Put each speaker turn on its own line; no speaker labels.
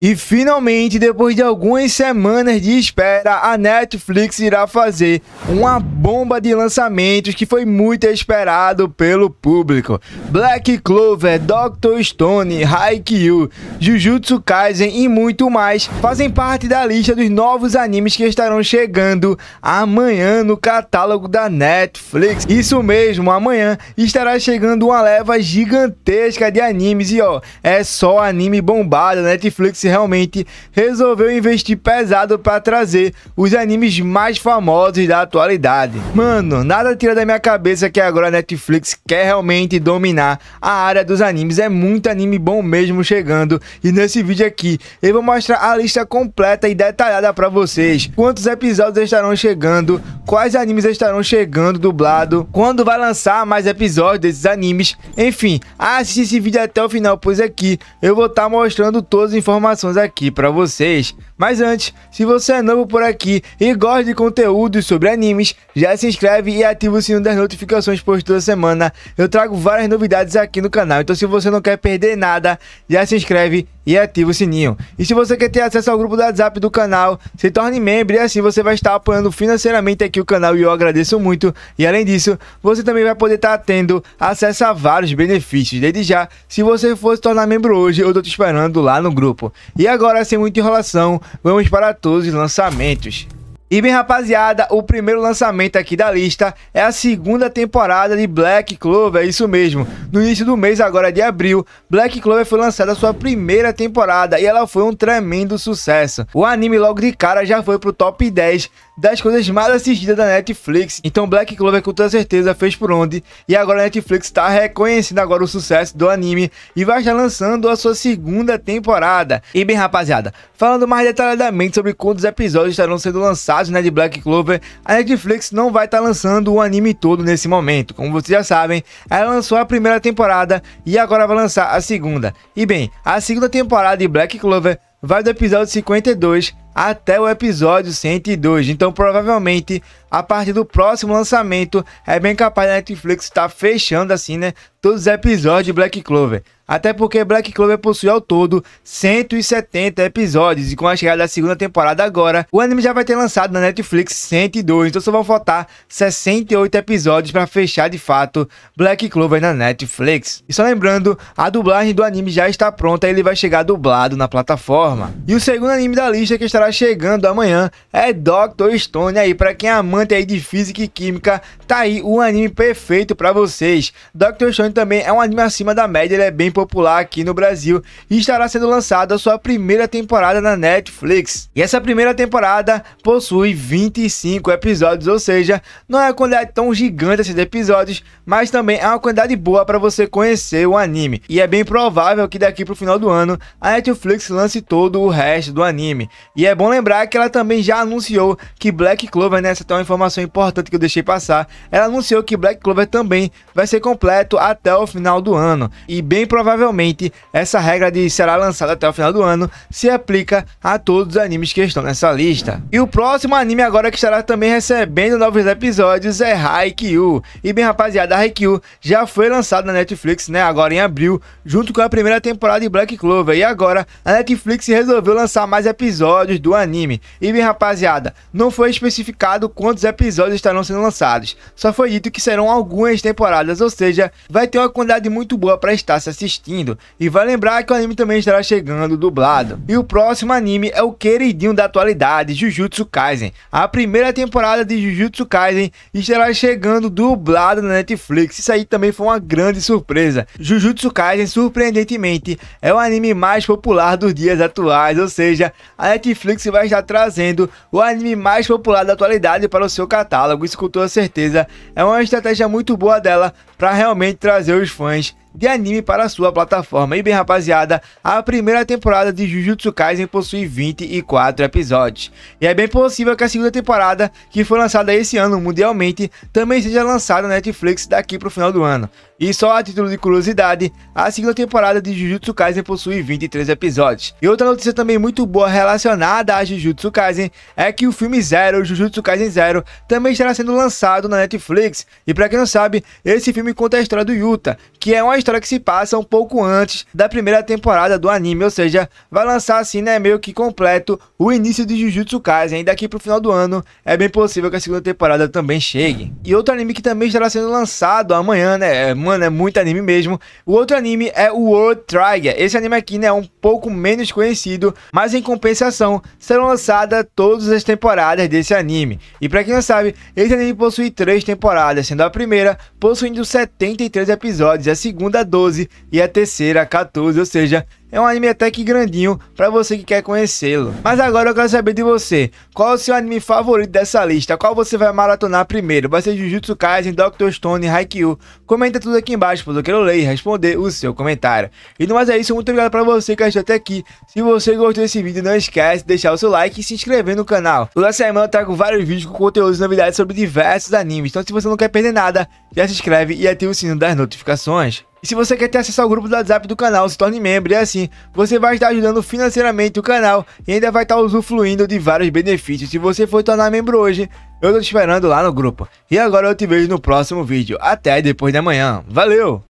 E finalmente, depois de algumas semanas de espera, a Netflix irá fazer uma bomba de lançamentos que foi muito esperado pelo público. Black Clover, Doctor Stone, Haikyuu, Jujutsu Kaisen e muito mais fazem parte da lista dos novos animes que estarão chegando amanhã no catálogo da Netflix. Isso mesmo, amanhã estará chegando uma leva gigantesca de animes e ó, é só anime bombado, Netflix realmente resolveu investir pesado para trazer os animes mais famosos da atualidade. Mano, nada tira da minha cabeça que agora a Netflix quer realmente dominar a área dos animes. É muito anime bom mesmo chegando. E nesse vídeo aqui eu vou mostrar a lista completa e detalhada para vocês. Quantos episódios estarão chegando, quais animes estarão chegando dublado, quando vai lançar mais episódios desses animes. Enfim, assiste esse vídeo até o final, pois aqui eu vou estar tá mostrando todas as informações aqui para vocês. Mas antes, se você é novo por aqui e gosta de conteúdos sobre animes, já se inscreve e ativa o sininho das notificações, por toda semana eu trago várias novidades aqui no canal. Então se você não quer perder nada, já se inscreve e ativa o sininho. E se você quer ter acesso ao grupo do WhatsApp do canal, se torne membro e assim você vai estar apoiando financeiramente aqui o canal e eu agradeço muito. E além disso, você também vai poder estar tendo acesso a vários benefícios. Desde já, se você for se tornar membro hoje, eu estou te esperando lá no grupo. E agora, sem muita enrolação, vamos para todos os lançamentos. E bem, rapaziada, o primeiro lançamento aqui da lista é a segunda temporada de Black Clover, é isso mesmo. No início do mês, agora de abril, Black Clover foi lançada a sua primeira temporada e ela foi um tremendo sucesso. O anime logo de cara já foi pro top 10 das coisas mais assistidas da Netflix. Então Black Clover com toda certeza fez por onde. E agora a Netflix está reconhecendo agora o sucesso do anime e vai estar lançando a sua segunda temporada. E bem rapaziada, falando mais detalhadamente sobre quantos episódios estarão sendo lançados né, de Black Clover, a Netflix não vai estar lançando o anime todo nesse momento. Como vocês já sabem, ela lançou a primeira temporada e agora vai lançar a segunda. E bem, a segunda temporada de Black Clover vai do episódio 52 até o episódio 102. Então, provavelmente, a partir do próximo lançamento, é bem capaz da Netflix estar tá fechando assim, né? Todos os episódios de Black Clover. Até porque Black Clover possui ao todo 170 episódios e com a chegada da segunda temporada agora, o anime já vai ter lançado na Netflix 102, então só vão faltar 68 episódios para fechar de fato Black Clover na Netflix. E só lembrando, a dublagem do anime já está pronta e ele vai chegar dublado na plataforma. E o segundo anime da lista que estará chegando amanhã é Doctor Stone aí, para quem é amante aí de física e química, tá aí o um anime perfeito para vocês. Doctor Stone também é um anime acima da média, ele é bem popular aqui no Brasil e estará sendo lançada a sua primeira temporada na Netflix. E essa primeira temporada possui 25 episódios, ou seja, não é uma quantidade tão gigante esses assim episódios, mas também é uma quantidade boa para você conhecer o anime. E é bem provável que daqui para o final do ano a Netflix lance todo o resto do anime. E é bom lembrar que ela também já anunciou que Black Clover, né, essa é uma informação importante que eu deixei passar, ela anunciou que Black Clover também vai ser completo até o final do ano. E bem provável provavelmente essa regra de será lançada até o final do ano se aplica a todos os animes que estão nessa lista. E o próximo anime agora que estará também recebendo novos episódios é Haikyuu. E bem rapaziada, Haikyuu já foi lançado na Netflix, né, agora em abril, junto com a primeira temporada de Black Clover. E agora a Netflix resolveu lançar mais episódios do anime. E bem rapaziada, não foi especificado quantos episódios estarão sendo lançados. Só foi dito que serão algumas temporadas, ou seja, vai ter uma quantidade muito boa para estar se assistindo assistindo. E vai lembrar que o anime também estará chegando dublado. E o próximo anime é o queridinho da atualidade, Jujutsu Kaisen. A primeira temporada de Jujutsu Kaisen estará chegando dublada na Netflix. Isso aí também foi uma grande surpresa. Jujutsu Kaisen, surpreendentemente, é o anime mais popular dos dias atuais, ou seja, a Netflix vai estar trazendo o anime mais popular da atualidade para o seu catálogo. Isso com toda certeza é uma estratégia muito boa dela para realmente trazer os fãs de anime para a sua plataforma. E bem, rapaziada, a primeira temporada de Jujutsu Kaisen possui 24 episódios. E é bem possível que a segunda temporada, que foi lançada esse ano mundialmente, também seja lançada na Netflix daqui para o final do ano. E só a título de curiosidade, a segunda temporada de Jujutsu Kaisen possui 23 episódios. E outra notícia também muito boa relacionada a Jujutsu Kaisen é que o filme Zero, Jujutsu Kaisen Zero, também estará sendo lançado na Netflix. E para quem não sabe, esse filme conta a história do Yuta, que é uma uma história que se passa um pouco antes da primeira temporada do anime, ou seja, vai lançar assim, né, meio que completo o início de Jujutsu Kaisen. daqui pro final do ano é bem possível que a segunda temporada também chegue. E outro anime que também estará sendo lançado amanhã, né? É, mano, é muito anime mesmo. O outro anime é o World Trigger. Esse anime aqui, né, é um pouco menos conhecido, mas em compensação serão lançadas todas as temporadas desse anime. E para quem não sabe, esse anime possui três temporadas, sendo a primeira possuindo 73 episódios, a segunda segunda 12 e a terceira 14, ou seja, é um anime até que grandinho para você que quer conhecê-lo. Mas agora eu quero saber de você, qual é o seu anime favorito dessa lista? Qual você vai maratonar primeiro? Vai ser Jujutsu Kaisen, Doctor Stone, Haikyuu? Comenta tudo aqui embaixo, pois eu quero ler e responder o seu comentário. E no mais é isso, muito obrigado para você que assistiu até aqui. Se você gostou desse vídeo, não esquece de deixar o seu like e se inscrever no canal. Toda semana eu trago vários vídeos com conteúdos e novidades sobre diversos animes, então se você não quer perder nada, já se inscreve e ativa o sino das notificações. E se você quer ter acesso ao grupo do WhatsApp do canal, se torne membro e assim assim, você vai estar ajudando financeiramente o canal e ainda vai estar usufruindo de vários benefícios. Se você for tornar membro hoje, eu tô te esperando lá no grupo. E agora eu te vejo no próximo vídeo. Até depois da manhã. Valeu!